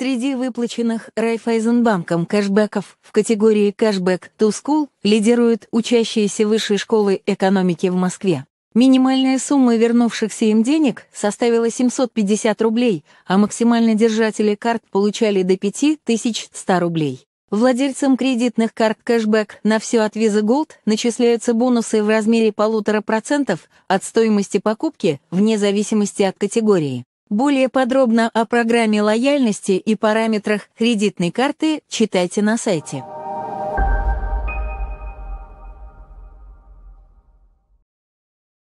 Среди выплаченных Райфайзенбанком кэшбэков в категории «Кэшбэк to School» лидируют учащиеся Высшей школы экономики в Москве. Минимальная сумма вернувшихся им денег составила 750 рублей, а максимально держатели карт получали до 5100 рублей. Владельцам кредитных карт кэшбэк на все от Visa Gold начисляются бонусы в размере 1,5% от стоимости покупки вне зависимости от категории. Более подробно о программе лояльности и параметрах кредитной карты читайте на сайте.